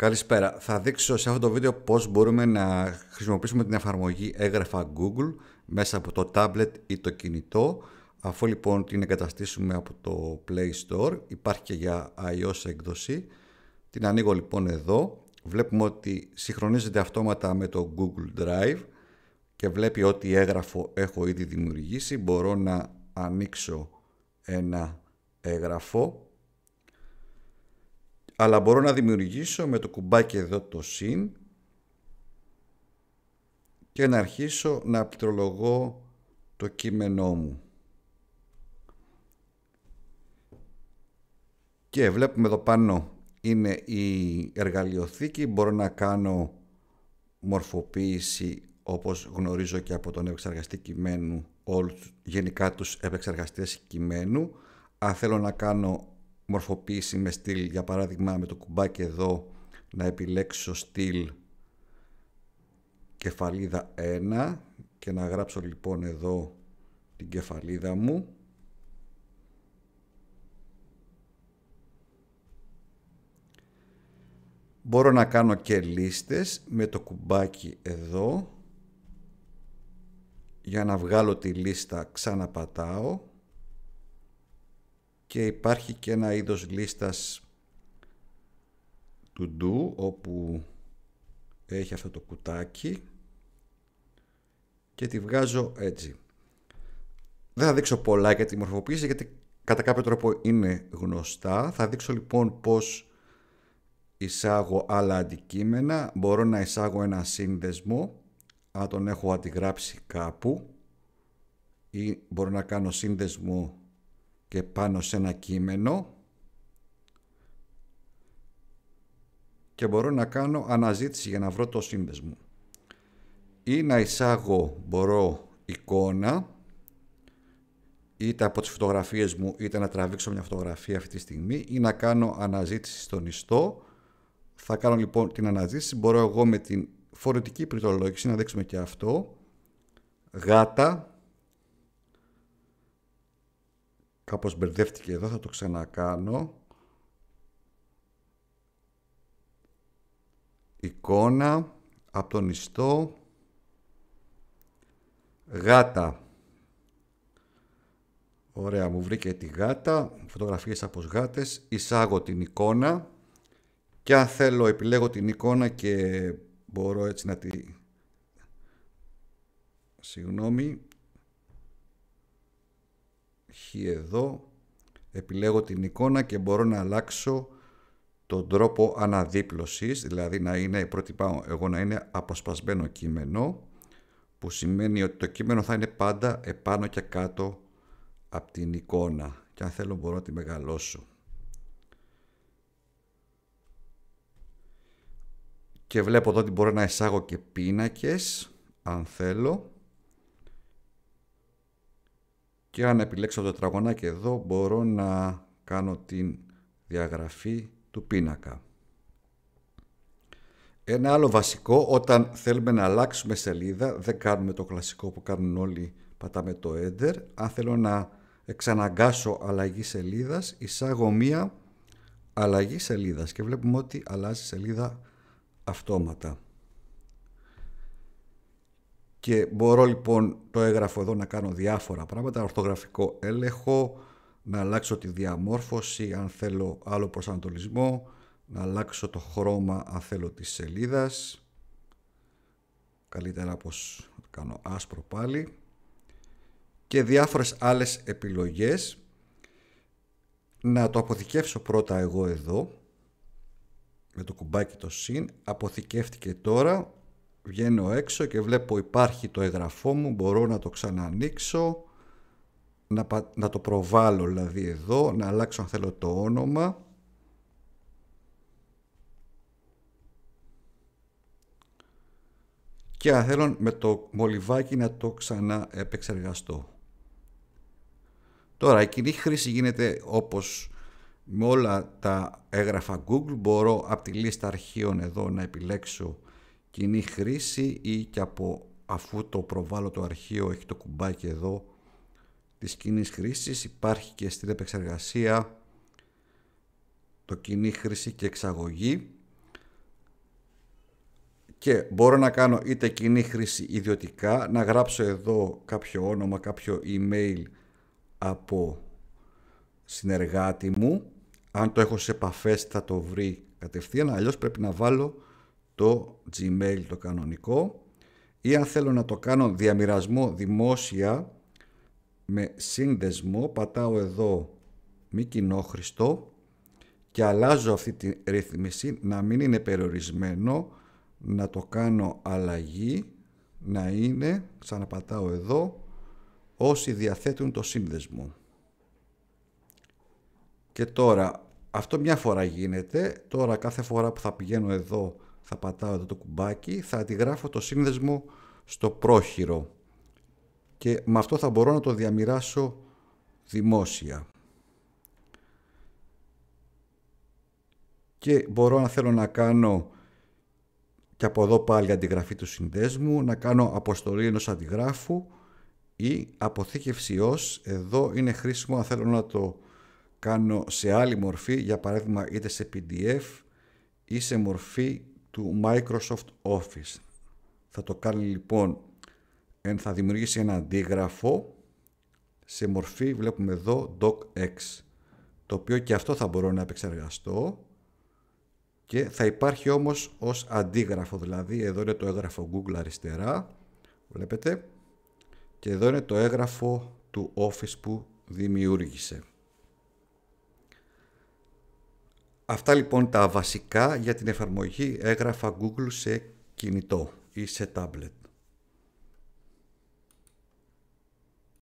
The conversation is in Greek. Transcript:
Καλησπέρα. Θα δείξω σε αυτό το βίντεο πώς μπορούμε να χρησιμοποιήσουμε την εφαρμογή έγγραφα Google μέσα από το tablet ή το κινητό. Αφού λοιπόν την εγκαταστήσουμε από το Play Store, υπάρχει και για iOS έκδοση. Την ανοίγω λοιπόν εδώ. Βλέπουμε ότι συγχρονίζεται αυτόματα με το Google Drive και βλέπει ότι έγγραφο έχω ήδη δημιουργήσει. Μπορώ να ανοίξω ένα έγγραφο αλλά μπορώ να δημιουργήσω με το κουμπάκι εδώ το συν και να αρχίσω να πληκτρολογώ το κείμενό μου. Και βλέπουμε εδώ πάνω είναι η εργαλειοθήκη, μπορώ να κάνω μορφοποίηση όπως γνωρίζω και από τον επεξεργαστή κειμένου, όλους, γενικά τους επεξεργαστές κειμένου. Αν θέλω να κάνω μορφοποίηση με στυλ, για παράδειγμα με το κουμπάκι εδώ να επιλέξω στυλ κεφαλίδα 1 και να γράψω λοιπόν εδώ την κεφαλίδα μου Μπορώ να κάνω και λίστες με το κουμπάκι εδώ για να βγάλω τη λίστα ξαναπατάω και υπάρχει και ένα είδος λίστας του do όπου έχει αυτό το κουτάκι και τη βγάζω έτσι. Δεν θα δείξω πολλά για τη μορφοποίηση γιατί κατά κάποιο τρόπο είναι γνωστά. Θα δείξω λοιπόν πώς εισάγω άλλα αντικείμενα. Μπορώ να εισάγω ένα σύνδεσμο αν τον έχω αντιγράψει κάπου ή μπορώ να κάνω σύνδεσμο και πάνω σε ένα κείμενο και μπορώ να κάνω αναζήτηση για να βρω το σύνδεσμο. Ή να εισάγω μπορώ εικόνα, είτε από τις φωτογραφίες μου, είτε να τραβήξω μια φωτογραφία αυτή τη στιγμή, ή να κάνω αναζήτηση στον ιστό. Θα κάνω λοιπόν την αναζήτηση, μπορώ εγώ με την φορετική πληκτρολόγηση, να δείξουμε και αυτό, γάτα, κάπως μπερδεύτηκε εδώ, θα το ξανακάνω. Εικόνα από τον ιστό. Γάτα. Ωραία, μου βρήκε τη γάτα, φωτογραφίες από γάτες, εισάγω την εικόνα και αν θέλω επιλέγω την εικόνα και μπορώ έτσι να τη... Συγγνώμη, χ εδώ, επιλέγω την εικόνα και μπορώ να αλλάξω τον τρόπο αναδίπλωσης, δηλαδή να είναι, πρώτη πάω εγώ να είναι αποσπασμένο κείμενο, που σημαίνει ότι το κείμενο θα είναι πάντα επάνω και κάτω από την εικόνα και αν θέλω μπορώ να τη μεγαλώσω. Και βλέπω εδώ ότι μπορώ να εισάγω και πίνακες, αν θέλω και αν επιλέξω το τετραγωνάκι εδώ μπορώ να κάνω την διαγραφή του πίνακα. Ένα άλλο βασικό, όταν θέλουμε να αλλάξουμε σελίδα, δεν κάνουμε το κλασικό που κάνουν όλοι, πατάμε το Enter. Αν θέλω να εξαναγκάσω αλλαγή σελίδας, εισάγω μία αλλαγή σελίδας και βλέπουμε ότι αλλάζει σελίδα αυτόματα. Και μπορώ λοιπόν το έγγραφο εδώ να κάνω διάφορα πράγματα, ορθογραφικό έλεγχο, να αλλάξω τη διαμόρφωση αν θέλω άλλο προσανατολισμό, να αλλάξω το χρώμα αν θέλω της σελίδας. Καλύτερα πως κάνω άσπρο πάλι. Και διάφορες άλλες επιλογές. Να το αποθηκεύσω πρώτα εγώ εδώ με το κουμπάκι το συν. Αποθηκεύτηκε τώρα Βγαίνω έξω και βλέπω υπάρχει το εγγραφό μου, μπορώ να το ξανανοίξω, να, να το προβάλλω δηλαδή εδώ, να αλλάξω αν θέλω το όνομα. Και αν θέλω με το μολυβάκι να το ξαναεπεξεργαστώ. Τώρα, η κοινή χρήση γίνεται όπως με όλα τα έγγραφα Google. Μπορώ από τη λίστα αρχείων εδώ να επιλέξω κοινή χρήση ή και από αφού το προβάλλω το αρχείο έχει το κουμπάκι εδώ της κοινής χρήσης υπάρχει και στην επεξεργασία το κοινή χρήση και εξαγωγή και μπορώ να κάνω είτε κοινή χρήση ιδιωτικά, να γράψω εδώ κάποιο όνομα, κάποιο email από συνεργάτη μου. Αν το έχω σε επαφές θα το βρει κατευθείαν, αλλιώς πρέπει να βάλω το Gmail το κανονικό ή αν θέλω να το κάνω διαμοιρασμό δημόσια με σύνδεσμο πατάω εδώ μη κοινόχρηστο και αλλάζω αυτή τη ρύθμιση να μην είναι περιορισμένο να το κάνω αλλαγή να είναι, ξαναπατάω εδώ, όσοι διαθέτουν το σύνδεσμο. Και τώρα, αυτό μια φορά γίνεται, τώρα κάθε φορά που θα πηγαίνω εδώ θα πατάω εδώ το κουμπάκι, θα αντιγράφω το σύνδεσμο στο πρόχειρο και με αυτό θα μπορώ να το διαμοιράσω δημόσια. Και μπορώ να θέλω να κάνω και από εδώ πάλι αντιγραφή του συνδέσμου, να κάνω αποστολή ενός αντιγράφου ή αποθήκευση ως, εδώ είναι χρήσιμο να θέλω να το κάνω σε άλλη μορφή, για παράδειγμα είτε σε PDF ή σε μορφή του Microsoft Office. Θα το κάνει λοιπόν, θα δημιουργήσει ένα αντίγραφο σε μορφή, βλέπουμε εδώ, docx, το οποίο και αυτό θα μπορώ να επεξεργαστώ και θα υπάρχει όμως ως αντίγραφο, δηλαδή εδώ είναι το έγγραφο Google αριστερά, βλέπετε, και εδώ είναι το έγγραφο του Office που δημιούργησε. Αυτά λοιπόν τα βασικά για την εφαρμογή έγραφα Google σε κινητό ή σε tablet.